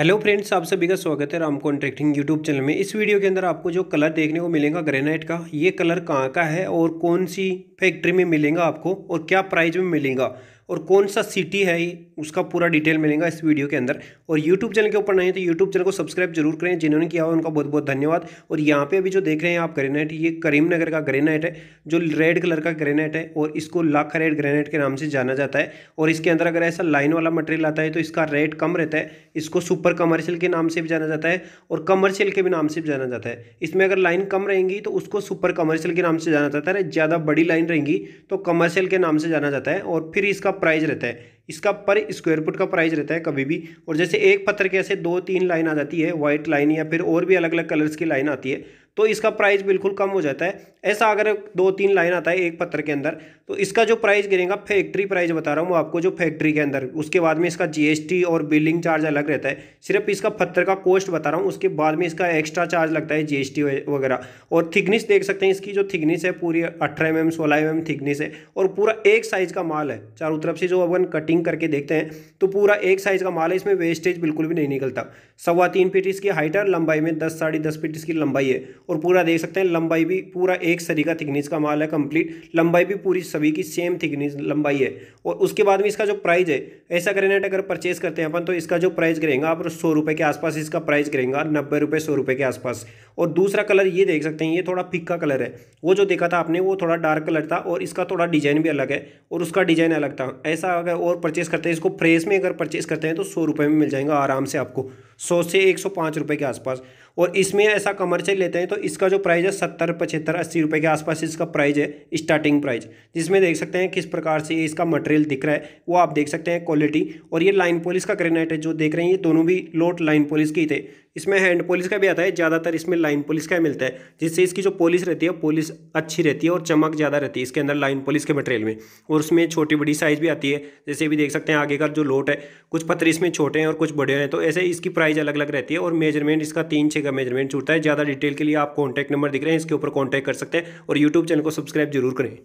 hello friends आप सभी का स्वागत है राम कॉन्ट्रैक्टिंग यूट्यूब चैनल में इस वीडियो के अंदर आपको जो कलर देखने को मिलेगा ग्रेनाइट का ये कलर कहाँ का है और कौन सी फैक्ट्री में मिलेगा आपको और क्या प्राइस में मिलेगा और कौन सा सिटी है उसका पूरा डिटेल मिलेगा इस वीडियो के अंदर और यूट्यूब चैनल के ऊपर नहीं है तो यूट्यूब चैनल को सब्सक्राइब जरूर करें जिन्होंने किया हुआ उनका बहुत बहुत धन्यवाद और यहाँ पे अभी जो देख रहे हैं आप ग्रेनाइट ये करीमनगर का ग्रेनाइट है जो रेड कलर का ग्रेनाइट है और इसको लाख रेड ग्रेनाइट के नाम से जाना जाता है और इसके अंदर अगर ऐसा लाइन वाला मटेरियल आता है तो इसका रेट कम रहता है इसको सुपर कमर्शियल के नाम से भी जाना जाता है और कमर्शियल के भी नाम से भी जाना जाता है इसमें अगर लाइन कम रहेंगी तो उसको सुपर कमर्शियल के नाम से जाना जाता है ज़्यादा बड़ी लाइन रहेंगी तो कमर्शियल के नाम से जाना जाता है और फिर इसका प्राइस रहता है इसका पर स्क्वायर फुट का प्राइस रहता है कभी भी और जैसे एक पत्थर के ऐसे दो तीन लाइन आ जाती है वाइट लाइन या फिर और भी अलग अलग कलर्स की लाइन आती है तो इसका प्राइस बिल्कुल कम हो जाता है ऐसा अगर दो तीन लाइन आता है एक पत्र के अंदर तो इसका जो प्राइस गिरेगा फैक्ट्री प्राइस बता रहा हूँ आपको जो फैक्ट्री के अंदर उसके बाद में इसका जीएसटी और बिलिंग चार्ज अलग रहता है सिर्फ इसका पत्थर का कॉस्ट बता रहा हूँ उसके बाद में इसका एक्स्ट्रा चार्ज लगता है जीएसटी वगैरह और थिकनेस देख सकते हैं इसकी जो थिकनेस है पूरी अठारह एम mm, एम सोलह एम mm थिकनेस है और पूरा एक साइज़ का माल है चारों तरफ से जो अपन कटिंग करके देखते हैं तो पूरा एक साइज़ का माल है इसमें वेस्टेज बिल्कुल भी नहीं निकलता सवा तीन फीट इसकी हाइट है लंबाई में दस साढ़े दस फीट इसकी लंबाई है और पूरा देख सकते हैं लंबाई भी पूरा एक सरी का थिकनेस का माल है कंप्लीट लंबाई भी पूरी सभी की सेम थिकनेस लंबाई है और उसके बाद में इसका जो प्राइस है ऐसा करें नेट अगर परचेस करते हैं अपन तो इसका जो प्राइस करेंगे आप सौ रुपये के आसपास इसका प्राइस करेंगे नब्बे रुपये सौ रुपये के आसपास और दूसरा कलर ये देख सकते हैं ये थोड़ा फिक्का कलर है वो जो देखा था आपने वो थोड़ा डार्क कलर था और इसका थोड़ा डिजाइन भी अलग है और उसका डिजाइन अलग था ऐसा अगर और परचेस करते हैं इसको फ्रेश में अगर परचेस करते हैं तो सौ रुपये में मिल जाएगा आराम से आपको सौ से एक सौ पाँच रुपये के आसपास और इसमें ऐसा कमर्शियल लेते हैं तो इसका जो प्राइस है सत्तर पचहत्तर अस्सी रुपये के आसपास इसका प्राइस है स्टार्टिंग प्राइस जिसमें देख सकते हैं किस प्रकार से इसका मटेरियल दिख रहा है वो आप देख सकते हैं क्वालिटी और ये लाइन पोलिस का ग्रेनाइट है जो देख रहे हैं ये दोनों भी लोट लाइन पोलिस के थे इसमें हैंड पोलिस का भी आता है ज़्यादातर इसमें लाइन पोलिस का मिलता है जिससे इसकी जो पॉलिश रहती है पॉलिश अच्छी रहती है और चमक ज़्यादा रहती है इसके अंदर लाइन पोलिस के मटेरियल में और उसमें छोटी बड़ी साइज़ भी आती है जैसे भी देख सकते हैं आगे का जो लोट है कुछ पत्थर इसमें छोटे हैं और कुछ बड़े हैं तो ऐसे इसकी प्राइस अलग अलग रहती है और मेजरमेंट इसका तीन छः का मेजरमेंट छूटता है ज़्यादा डिटेल के लिए आप कॉन्टैक्ट नंबर दिख रहे हैं इसके ऊपर कॉन्टैक्ट कर सकते हैं और यूट्यूब चैनल को सब्सक्राइब जरूर करें